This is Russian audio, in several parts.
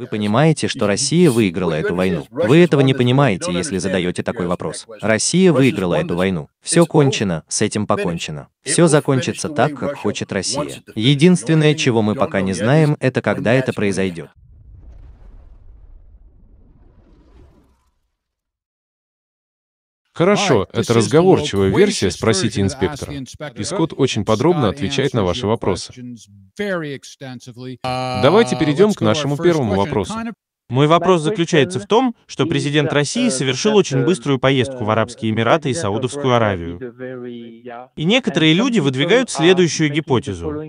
Вы понимаете, что Россия выиграла эту войну. Вы этого не понимаете, если задаете такой вопрос. Россия выиграла эту войну. Все кончено, с этим покончено. Все закончится так, как хочет Россия. Единственное, чего мы пока не знаем, это когда это произойдет. Хорошо, это разговорчивая версия, спросите инспектора. И Скотт очень подробно отвечает на ваши вопросы. А, давайте перейдем к нашему первому вопросу. Мой вопрос заключается в том, что президент России uh, совершил очень uh, быструю поездку в Арабские Эмираты и Саудовскую Аравию. И некоторые люди выдвигают следующую гипотезу.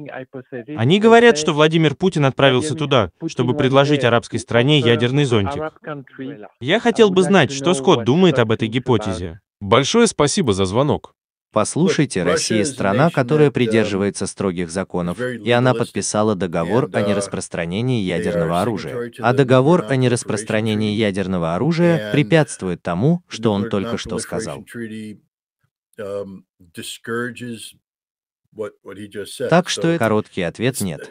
Они говорят, что Владимир Путин отправился туда, чтобы предложить арабской стране ядерный зонтик. Я хотел бы знать, что Скотт думает об этой гипотезе. Большое спасибо за звонок. Послушайте, Россия страна, которая придерживается строгих законов, и она подписала договор о uh, нераспространении ядерного оружия. А договор о нераспространении ядерного оружия препятствует тому, что он только что сказал. Так что короткий ответ нет.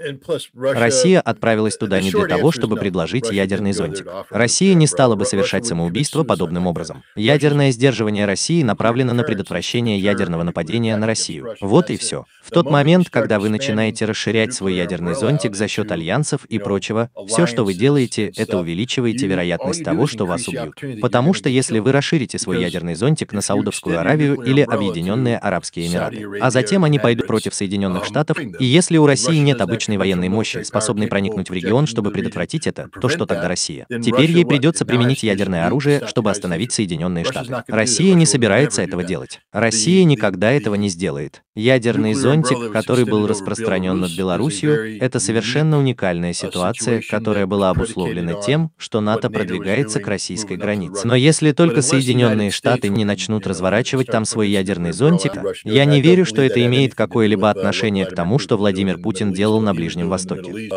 Россия отправилась туда не для того, чтобы предложить ядерный зонтик. Россия не стала бы совершать самоубийство подобным образом. Ядерное сдерживание России направлено на предотвращение ядерного нападения на Россию. Вот и все. В тот момент, когда вы начинаете расширять свой ядерный зонтик за счет альянсов и прочего, все, что вы делаете, это увеличиваете вероятность того, что вас убьют. Потому что если вы расширите свой ядерный зонтик на Саудовскую Аравию или Объединенные Арабские Эмираты, а затем они пойдут против Соединенных um, Штатов, и если у России нет обычной военной мощи, способной проникнуть в регион, чтобы предотвратить это, то что тогда Россия? Теперь ей придется применить ядерное оружие, чтобы остановить Соединенные Штаты. Россия не собирается этого делать. Россия никогда этого не сделает. Ядерный зонтик, который был распространен над Белоруссией, это совершенно уникальная uh, ситуация, которая была обусловлена тем, что НАТО продвигается к российской границе. Но если только Соединенные Штаты не начнут разворачивать там свой ядерный зонтик, я не верю, что это имеет какое-либо отношение к тому, что Владимир Путин делал на Ближнем Востоке.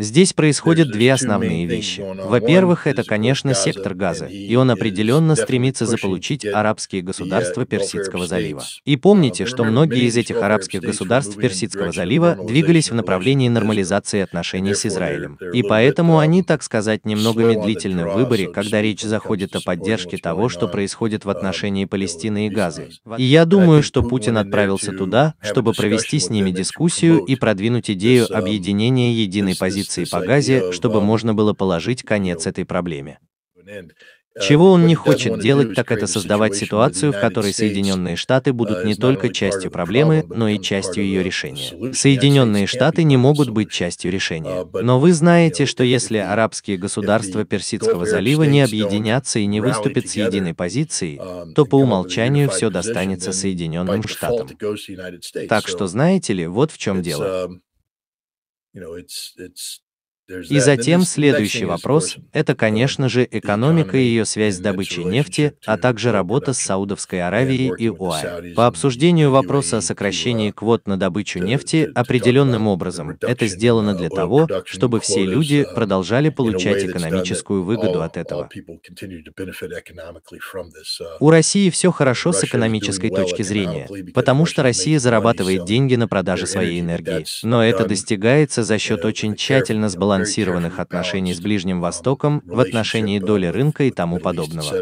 Здесь происходят две основные вещи. Во-первых, это, конечно, сектор Газа, и он определенно стремится заполучить арабские государства Персидского залива. Uh, и помните, что многие из этих арабских государств Персидского залива двигались в направлении нормализации отношений с Израилем. И поэтому uh, они, так сказать, немного медлительны в выборе, когда речь заходит о поддержке того, что происходит в uh, отношении Палестины и Газы. И я думаю, что Путин отправился туда, чтобы провести с ними дискуссию и продвинуть идею объединения единой позиции Турции по Газе, чтобы можно было положить конец этой проблеме. Чего он не хочет делать, так это создавать ситуацию, в которой Соединенные Штаты будут не только частью проблемы, но и частью ее решения. Соединенные Штаты не могут быть частью решения. Но вы знаете, что если арабские государства Персидского залива не объединятся и не выступят с единой позицией, то по умолчанию все достанется Соединенным Штатам. Так что знаете ли, вот в чем дело. you know, it's it's И затем следующий вопрос – это, конечно же, экономика и ее связь с добычей нефти, а также работа с Саудовской Аравией и ОАЭ. По обсуждению вопроса о e сокращении квот на добычу нефти определенным образом, это сделано uh, для того, чтобы все люди uh, продолжали получать экономическую выгоду от этого. Uh, У России все хорошо с экономической точки зрения, потому что Россия зарабатывает деньги на продаже своей энергии, но это достигается за счет очень тщательно сбалансированного сбалансированных отношений с Ближним Востоком в отношении доли рынка и тому подобного.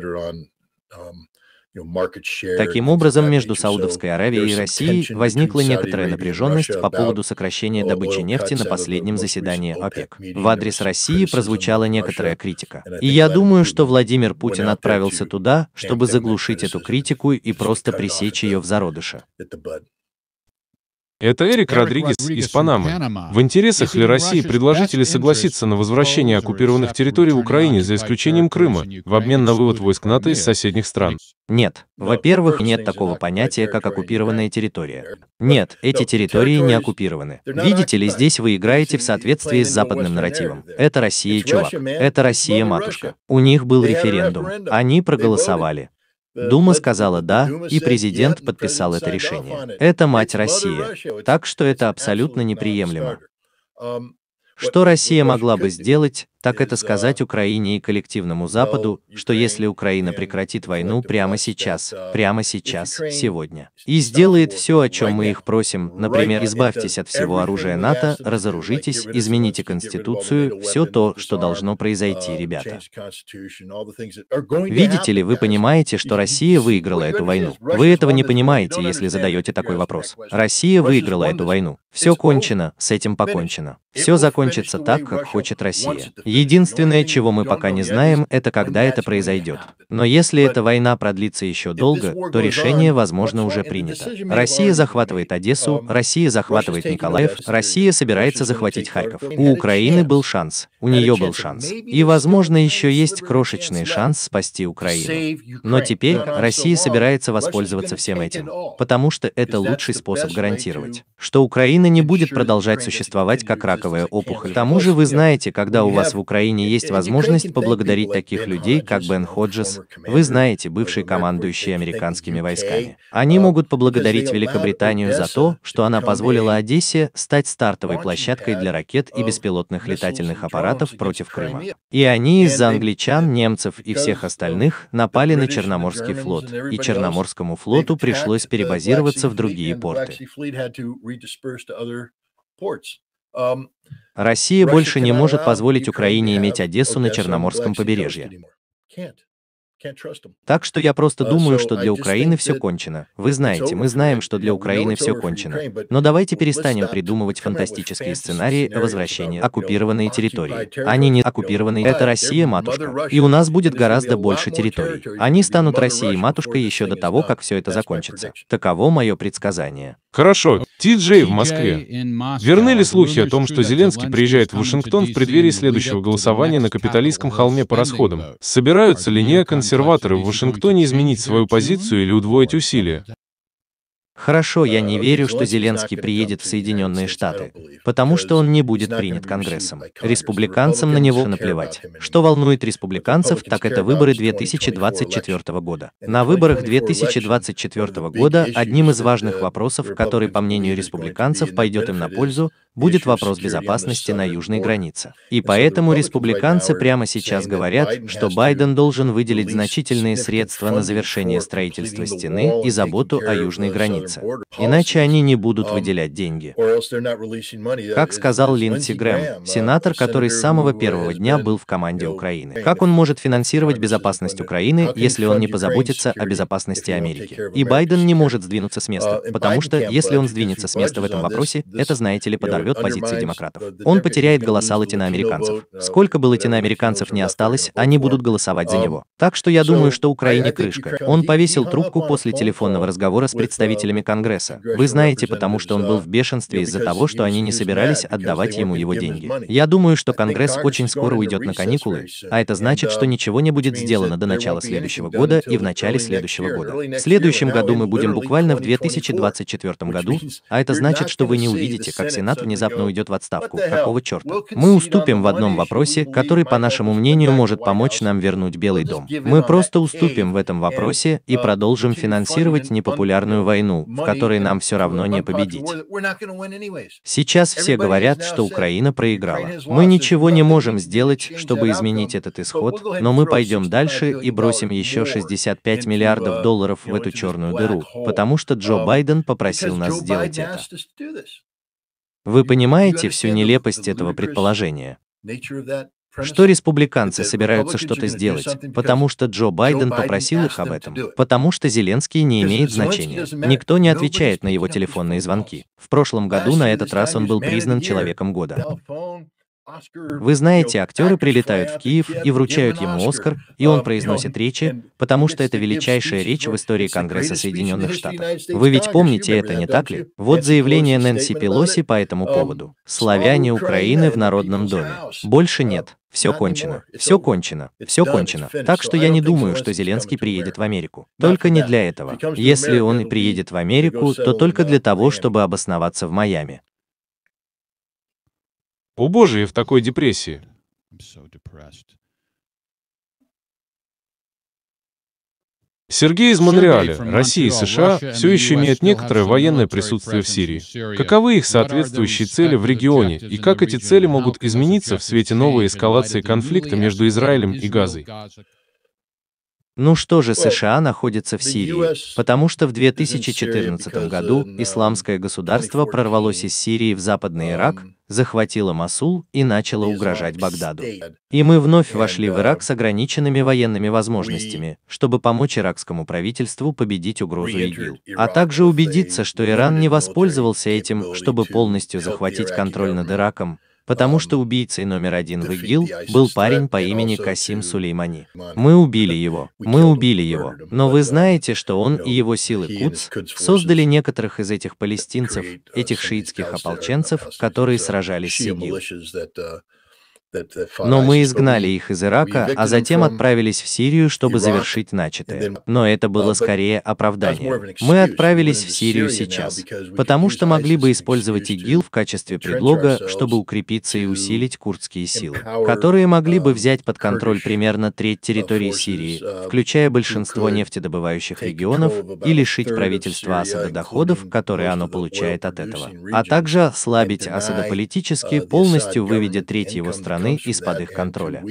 Таким образом, между Саудовской Аравией и Россией возникла некоторая напряженность по поводу сокращения добычи нефти на последнем заседании ОПЕК. В адрес России прозвучала некоторая критика. И я думаю, что Владимир Путин отправился туда, чтобы заглушить эту критику и просто пресечь ее в зародыше. Это Эрик Родригес из Панамы. В интересах ли России предложить или согласиться на возвращение оккупированных территорий в Украине, за исключением Крыма, в обмен на вывод войск НАТО из соседних стран? Нет. Во-первых, нет такого понятия, как оккупированная территория. Нет, эти территории не оккупированы. Видите ли, здесь вы играете в соответствии с западным нарративом. Это Россия, чувак. Это Россия, матушка. У них был референдум. Они проголосовали. Дума сказала «да», и президент подписал это решение. Это мать России. Так что это абсолютно неприемлемо. Что Россия могла бы сделать, так это сказать Украине и коллективному Западу, что если Украина прекратит войну прямо сейчас, прямо сейчас, сегодня, и сделает все, о чем мы их просим, например, избавьтесь от всего оружия НАТО, разоружитесь, измените Конституцию, все то, что должно произойти, ребята. Видите ли, вы понимаете, что Россия выиграла эту войну. Вы этого не понимаете, если задаете такой вопрос. Россия выиграла эту войну. Все кончено, с этим покончено. Все закончится так, как хочет Россия. Единственное, чего мы пока не знаем, это когда это произойдет. Но если эта война продлится еще долго, то решение, возможно, уже принято. Россия захватывает Одессу, um, Россия захватывает Николаев, Россия собирается захватить Харьков. У Украины был шанс, у нее был шанс. И, возможно, еще есть крошечный шанс спасти Украину. Но теперь Россия собирается воспользоваться всем этим, потому что это лучший способ гарантировать, что Украина не будет продолжать существовать как раковая опухоль. К тому же вы знаете, когда у вас в Украине есть возможность поблагодарить таких людей, как Бен Ходжес, вы знаете, бывший командующий американскими войсками. Они um, могут поблагодарить Великобританию за то, что она позволила Одессе стать стартовой площадкой для ракет и беспилотных летательных аппаратов против Крыма. И они из-за англичан, немцев и всех остальных напали на Черноморский флот, и Черноморскому флоту пришлось uh, перебазироваться в другие порты. Россия больше не может позволить Украине иметь Одессу на Черноморском побережье. Так что я просто uh, думаю, что для Украины все кончено. Вы знаете, мы знаем, что для Украины все кончено. Но давайте перестанем придумывать фантастические сценарии возвращения оккупированной территории. Они не оккупированные, это Россия матушка. И у нас будет гораздо больше территорий. Они станут Россией матушкой еще до того, как все это закончится. Таково мое предсказание. Хорошо. Ти-Джей в Москве. Верны ли слухи о том, что Зеленский приезжает в Вашингтон в преддверии следующего голосования на капиталистском холме по расходам? Собираются ли неоконсервативные консерваторы в Вашингтоне изменить свою позицию или удвоить усилия? Хорошо, я не э, верю, что Зеленский приедет в Соединенные Штаты, э, потому что он не будет принят Конгрессом. Республиканцам на него наплевать. Что волнует республиканцев, так это выборы 2024 года. Э, на выборах 2024 года одним из важных вопросов, который, по мнению республиканцев, пойдет им на пользу, будет вопрос безопасности на южной границе. И поэтому республиканцы прямо сейчас говорят, что Байден должен выделить значительные средства на завершение строительства стены и заботу о южной границе границы. Иначе они не будут выделять деньги. Uh, как сказал Линдси Грэм, uh, сенатор, который с самого первого дня был в команде Украины. Как он может финансировать безопасность Украины, если он не позаботится о безопасности Америки? И Байден не может сдвинуться с места, uh, потому что если он сдвинется с места в этом вопросе, это, знаете ли, подорвет позиции демократов. Он потеряет голоса латиноамериканцев. Сколько бы латиноамериканцев не осталось, они будут голосовать за um, него. Так что я думаю, что Украине крышка. Он повесил трубку после телефонного разговора с представителями членами Конгресса. Вы знаете, потому что он был в бешенстве из-за того, что они не собирались отдавать ему его деньги. Я думаю, что Конгресс очень скоро уйдет на каникулы, а это значит, что uh, ничего не будет сделано до начала следующего года и в начале следующего года. В следующем году мы будем буквально в 2024 году, а это значит, что вы не увидите, как Сенат внезапно уйдет в отставку. Какого черта? Мы уступим в одном вопросе, который, по нашему мнению, может помочь нам вернуть Белый дом. Мы просто уступим в этом вопросе и продолжим финансировать непопулярную войну, в которой нам все равно не победить. Сейчас все говорят, что Украина проиграла. Мы ничего не можем сделать, чтобы изменить этот исход, но мы пойдем дальше и бросим еще 65 миллиардов uh, долларов в эту черную дыру, потому что Джо um, Байден попросил нас сделать это. Вы понимаете всю нелепость этого предположения? что республиканцы собираются что-то сделать, потому что Джо Байден попросил их об этом, потому что Зеленский не имеет значения. Никто не отвечает на его телефонные звонки. В прошлом году на этот раз он был признан Человеком года. Вы знаете, актеры прилетают в Киев и вручают ему Оскар, и он произносит речи, потому что это величайшая речь в истории Конгресса Соединенных Штатов. Вы ведь помните это, не так ли? Вот заявление Нэнси Пелоси по этому um, поводу. Славяне Украины в Народном доме. Больше нет. Все кончено, все кончено, все кончено. Так что я не думаю, что Зеленский приедет в Америку. Только не для этого. Если он и приедет в Америку, то только для того, чтобы обосноваться в Майами. О боже, я в такой депрессии. Сергей из Монреаля, Россия и США все еще имеют некоторое военное присутствие в Сирии. Каковы их соответствующие цели в регионе, и как эти цели могут измениться в свете новой эскалации конфликта между Израилем и Газой? Ну что же, США находится в Сирии, потому что в 2014 году um, исламское государство прорвалось из Сирии в Западный Ирак, um, захватило Масул и начало угрожать Багдаду. И мы вновь вошли в uh, Ирак с ограниченными военными возможностями, чтобы помочь иракскому правительству победить угрозу ИГИЛ, а также убедиться, что Иран не воспользовался этим, чтобы полностью захватить контроль над Ираком, потому что убийцей номер один в ИГИЛ был парень по имени Касим Сулеймани. Мы убили его, мы убили его, но вы знаете, что он и его силы Куц создали некоторых из этих палестинцев, uh, этих шиитских ополченцев, uh, которые uh, сражались с ИГИЛ. Но мы изгнали их из Ирака, а затем отправились в Сирию, чтобы завершить начатое. Но это было uh, скорее оправдание. Мы отправились в Сирию сейчас, потому что могли бы использовать ИГИЛ в качестве предлога, чтобы укрепиться и усилить курдские силы, которые могли бы uh, взять под контроль примерно треть uh, территории Сирии, включая большинство нефтедобывающих регионов, и лишить правительства Асада доходов, которые оно получает от этого, а также ослабить Асада политически, полностью выведя треть его страны страны из-под их контроля.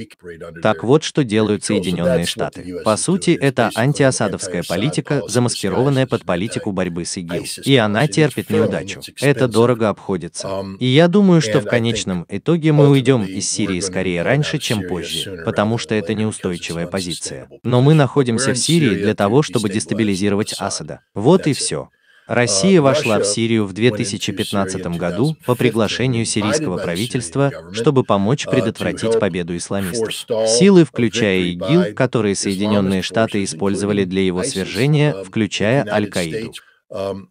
Так вот, что делают Соединенные Штаты. По сути, это антиасадовская политика, замаскированная под политику борьбы с ИГИЛ. И она терпит неудачу. Это дорого обходится. Um, и я думаю, что в конечном итоге мы уйдем из Сирии скорее раньше, чем позже, потому что это неустойчивая позиция. Но мы находимся в Сирии для того, чтобы дестабилизировать Асада. Вот и все. Россия а, вошла в Сирию в 2015 году по приглашению сирийского правительства, чтобы помочь а, предотвратить победу исламистов. Силы, а, включая ИГИЛ, которые Соединенные Штаты использовали для его свержения, включая Аль-Каиду. Um,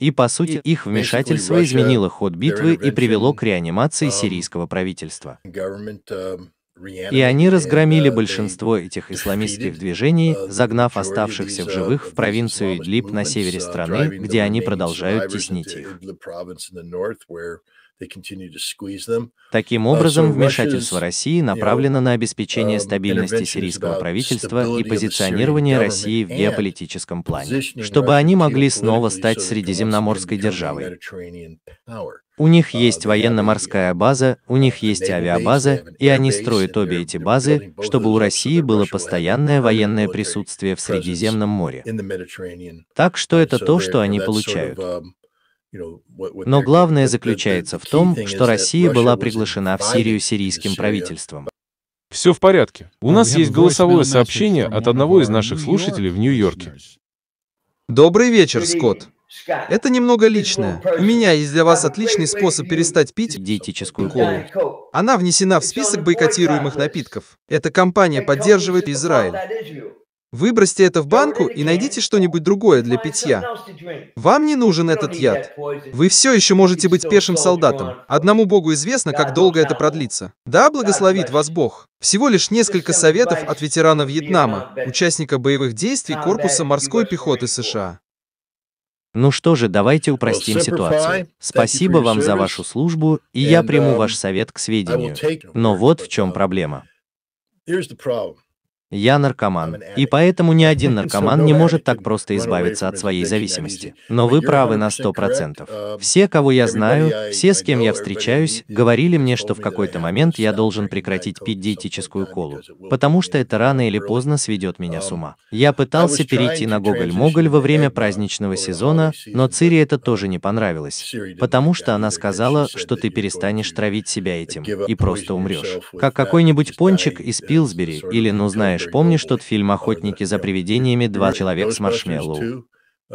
и, по сути, их вмешательство изменило ход битвы и привело к реанимации um, сирийского правительства. И они разгромили большинство этих исламистских движений, э, загнав оставшихся в живых в провинцию Идлиб на севере э, страны, где они продолжают теснить их. Таким uh, образом, вмешательство России направлено на обеспечение um, стабильности сирийского правительства и позиционирование России в геополитическом плане, чтобы они могли снова стать средиземноморской державой. У них uh, есть военно-морская база, у них uh, есть авиабаза, и они строят обе эти базы, чтобы у России было постоянное военное присутствие в Средиземном море. Так что это то, что они получают. Um, но главное заключается в том, что Россия была приглашена в Сирию сирийским правительством. Все в порядке. У ну, нас есть голосовое сообщение от одного из наших слушателей в Нью-Йорке. Добрый вечер, Скотт. Это немного личное. У меня есть для вас отличный способ перестать пить диетическую колу. Она внесена в список бойкотируемых напитков. Эта компания поддерживает Израиль. Выбросьте это в банку и найдите что-нибудь другое для питья. Вам не нужен этот яд. Вы все еще можете быть пешим солдатом. Одному Богу известно, как долго это продлится. Да, благословит вас Бог. Всего лишь несколько советов от ветерана Вьетнама, участника боевых действий Корпуса морской пехоты США. Ну что же, давайте упростим ситуацию. Спасибо вам за вашу службу, и я приму um, ваш совет к сведению. Но вот в чем проблема. Я наркоман, и поэтому ни один наркоман не может так просто избавиться от своей зависимости. Но вы правы на сто процентов. Um, все, кого я знаю, все, с кем я встречаюсь, говорили мне, что в какой-то момент я должен прекратить пить диетическую колу, потому что это рано или поздно сведет меня с um, ума. Я пытался перейти на Гоголь-Моголь во время праздничного сезона, но Цири это тоже не понравилось, потому что она сказала, что ты перестанешь травить себя этим и просто умрешь. Как какой-нибудь пончик из Пилсбери или, ну знаешь, знаешь, помнишь тот фильм «Охотники за привидениями. Два человек с маршмеллоу»?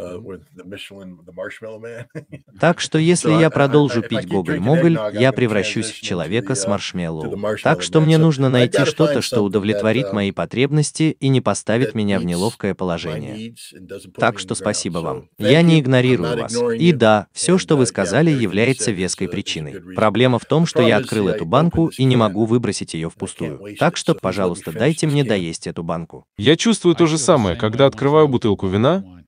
Uh, так что если я продолжу пить гоголь-моголь, я превращусь в человека с uh, маршмеллоу. Так что мне нужно найти что-то, что удовлетворит uh, мои потребности и не поставит меня в неловкое положение. Так что спасибо вам. Я не игнорирую вас. И да, все, что вы сказали, является веской причиной. Проблема в том, что я открыл эту банку и не могу выбросить ее впустую. Так что, пожалуйста, дайте мне доесть эту банку. Я чувствую то же самое, когда открываю бутылку вина,